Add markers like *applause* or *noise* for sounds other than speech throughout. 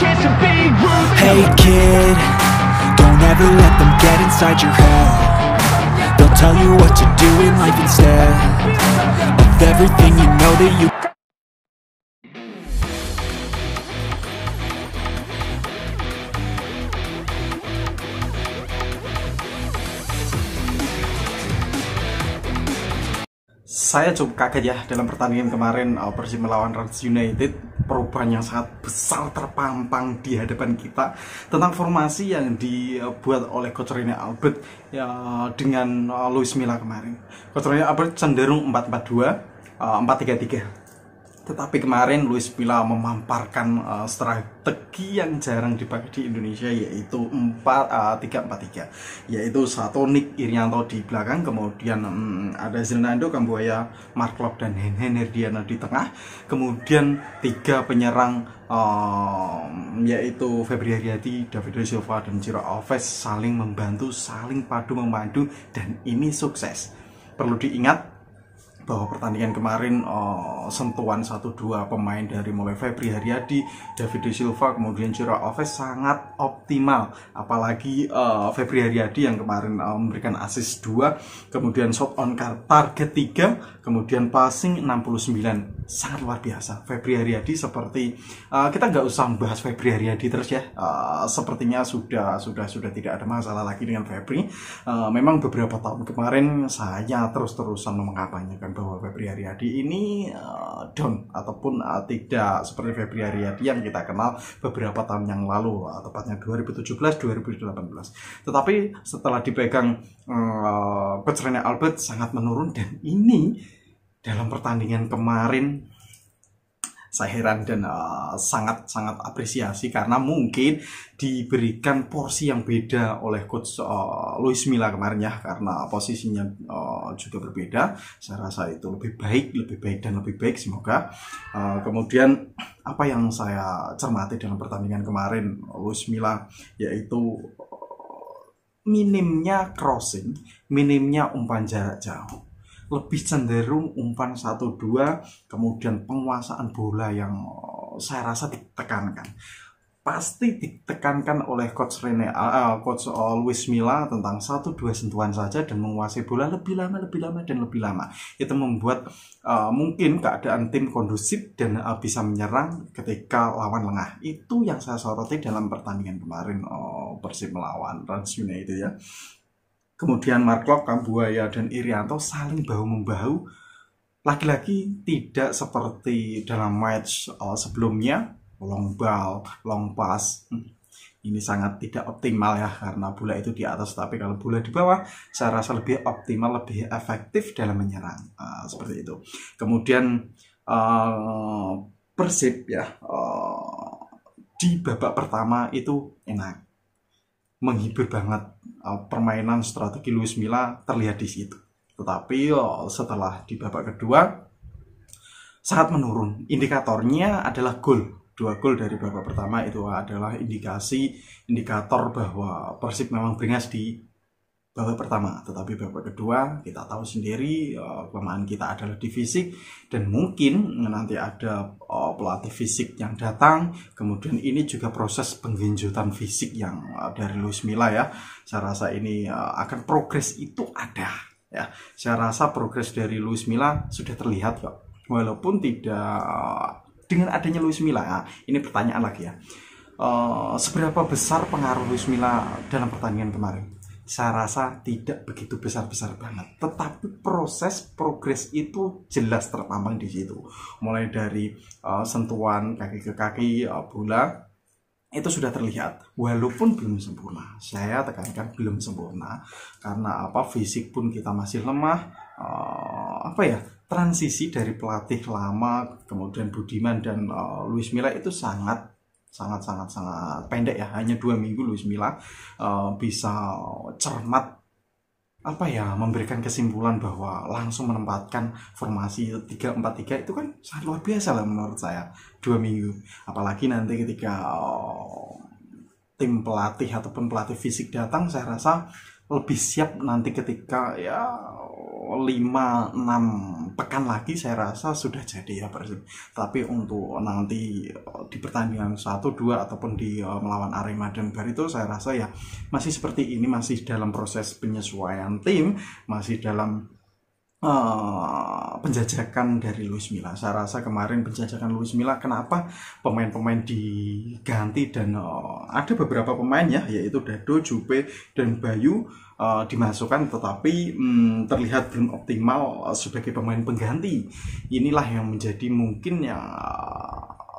chance to be rude Hey kid, don't ever let them get inside your head They'll tell you what to do in life instead Of everything you know that you saya cukup kaget ya dalam pertandingan kemarin Persib melawan Reds United perubahan yang sangat besar terpampang di hadapan kita tentang formasi yang dibuat oleh coach Rene Albert ya, dengan uh, Luis Milla kemarin. Coach Rene Albert cenderung 4-4-2, 4-3-3 tetapi kemarin Luis Villa memamparkan uh, eh, strategi yang jarang dipakai di Indonesia yaitu 4 uh, 3 4 3. Yaitu satu Nick Irianto di belakang, kemudian um, ada Zinando Kambuaya, Mark Klopp dan Hen Herdiana di tengah. Kemudian tiga penyerang um, yaitu Febri Haryati, David Silva dan Ciro Alves saling membantu, saling padu memandu dan ini sukses. Perlu diingat bahwa pertandingan kemarin uh, sentuhan satu dua pemain dari mulai Febri Haryadi, David De Silva, kemudian Jura Oves sangat optimal. Apalagi uh, Febri Haryadi yang kemarin uh, memberikan assist 2, kemudian shot on target 3, kemudian passing 69. Sangat luar biasa. Febri Haryadi seperti uh, kita nggak usah membahas Febri Haryadi terus ya. Uh, sepertinya sudah sudah sudah tidak ada masalah lagi dengan Febri. Uh, memang beberapa tahun kemarin saya terus-terusan mengapanyakan bahwa Febri Haryadi ini uh, down ataupun uh, tidak seperti Febri Haryadi yang kita kenal beberapa tahun yang lalu, uh, tepatnya 2017-2018. Tetapi setelah dipegang uh, Albert sangat menurun dan ini dalam pertandingan kemarin saya heran dan sangat-sangat eh, apresiasi karena mungkin diberikan porsi yang beda oleh coach uh, Luis Milla kemarin ya karena posisinya uh, juga berbeda saya rasa itu lebih baik lebih baik dan lebih baik semoga uh, kemudian apa yang saya cermati dalam pertandingan kemarin Luis Milla yaitu minimnya crossing minimnya umpan jarak jauh lebih cenderung umpan 1-2 kemudian penguasaan bola yang eh, saya rasa ditekankan pasti ditekankan oleh coach Rene uh, coach Luis Milla tentang satu dua sentuhan saja dan menguasai bola lebih lama lebih lama dan lebih lama itu membuat uh, mungkin keadaan tim kondusif dan uh, bisa menyerang ketika lawan lengah itu yang saya soroti dalam pertandingan kemarin uh, Persib melawan Trans United ya kemudian Marklock, Kabuaya, Kambuaya, dan Irianto saling bahu-membahu lagi-lagi tidak seperti dalam match uh, sebelumnya long ball, long pass hmm. ini sangat tidak optimal ya karena bola itu di atas tapi kalau bola di bawah saya rasa lebih optimal lebih efektif dalam menyerang uh, seperti itu kemudian uh, persib ya uh, di babak pertama itu enak menghibur banget uh, permainan strategi Luis Milla terlihat di situ. Tetapi oh, setelah di babak kedua sangat menurun. Indikatornya adalah gol. Dua gol dari babak pertama itu adalah indikasi indikator bahwa Persib memang beringas di babak pertama. Tetapi babak kedua kita tahu sendiri uh, kelemahan kita adalah di fisik dan mungkin nanti ada uh, pelatih fisik yang datang. Kemudian ini juga proses penggenjutan fisik yang uh, dari Luis Milla ya. Saya rasa ini uh, akan progres itu ada ya. Saya rasa progres dari Luis Milla sudah terlihat kok. Walaupun tidak dengan adanya Luis Milla, ya. ini pertanyaan lagi ya. Uh, seberapa besar pengaruh Luis Milla dalam pertandingan kemarin? saya rasa tidak begitu besar-besar banget. Tetapi proses progres itu jelas terpampang di situ. Mulai dari uh, sentuhan kaki ke kaki uh, bola itu sudah terlihat walaupun belum sempurna. Saya tekankan belum sempurna karena apa fisik pun kita masih lemah. Uh, apa ya? transisi dari pelatih lama kemudian Budiman dan uh, Luis Milla itu sangat sangat sangat sangat pendek ya hanya dua minggu Luis Milla uh, eh, bisa cermat apa ya memberikan kesimpulan bahwa langsung menempatkan formasi tiga empat tiga itu kan sangat luar biasa lah menurut saya dua minggu apalagi nanti ketika uh, tim pelatih ataupun pelatih fisik datang saya rasa lebih siap nanti ketika ya lima enam pekan lagi saya rasa sudah jadi ya Persib. Tapi untuk nanti eh, di pertandingan satu dua ataupun di uh, melawan Arema dan Barito saya rasa ya masih seperti ini masih dalam proses penyesuaian tim, masih dalam Uh, penjajakan dari Luis Milla. Saya rasa kemarin penjajakan Luis Milla kenapa pemain-pemain diganti dan uh, ada beberapa pemain ya yaitu Dado, Jupe dan Bayu eh, dimasukkan tetapi hmm, terlihat belum optimal sebagai pemain pengganti. Inilah yang menjadi mungkin yang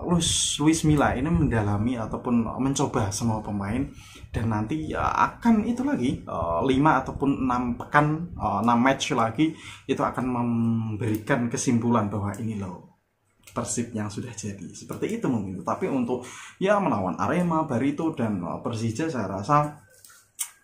Luis, Luis Milla ini mendalami ataupun uh, mencoba semua pemain dan nanti uh, akan itu lagi 5 uh, ataupun 6 pekan 6 match lagi itu akan memberikan kesimpulan bahwa ini loh Persib yang sudah jadi seperti itu mungkin tapi untuk ya melawan Arema, Barito dan Persija saya rasa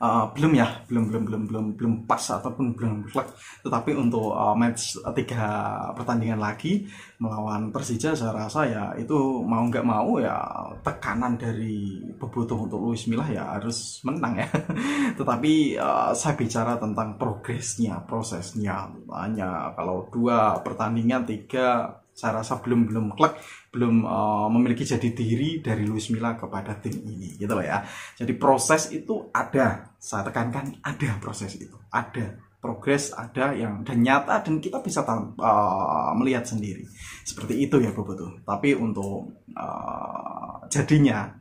uh, belum ya belum belum belum belum belum pas ataupun belum reflect tetapi untuk uh, match tiga pertandingan lagi melawan Persija saya rasa ya itu mau nggak mau ya tekanan dari bobotoh untuk Luis Milla ya harus menang ya *laughs* tetapi uh, saya bicara tentang progresnya prosesnya hanya kalau dua pertandingan tiga saya rasa belum belum klik belum uh, memiliki jadi diri dari Luis Milla kepada tim ini gitu loh ya jadi proses itu ada saya tekankan ada proses itu ada progres ada yang dan nyata dan kita bisa uh, melihat sendiri seperti itu ya Boboto tapi untuk uh, jadinya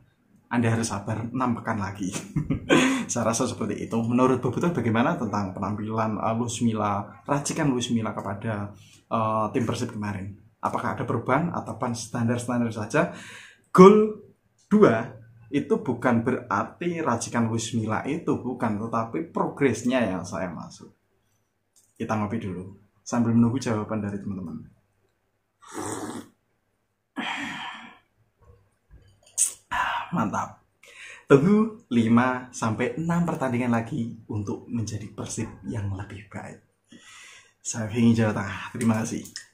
anda harus sabar 6 pekan lagi *laughs* saya rasa seperti itu menurut Boboto bagaimana tentang penampilan uh, Luis Milla racikan Luis Milla kepada uh, tim Persib kemarin apakah ada perubahan atau standar-standar saja goal 2 itu bukan berarti racikan Wismila itu bukan tetapi progresnya yang saya masuk kita ngopi dulu sambil menunggu jawaban dari teman-teman mantap tunggu 5 sampai 6 pertandingan lagi untuk menjadi Persib yang lebih baik. Saya ingin jawab Tengah. Terima kasih.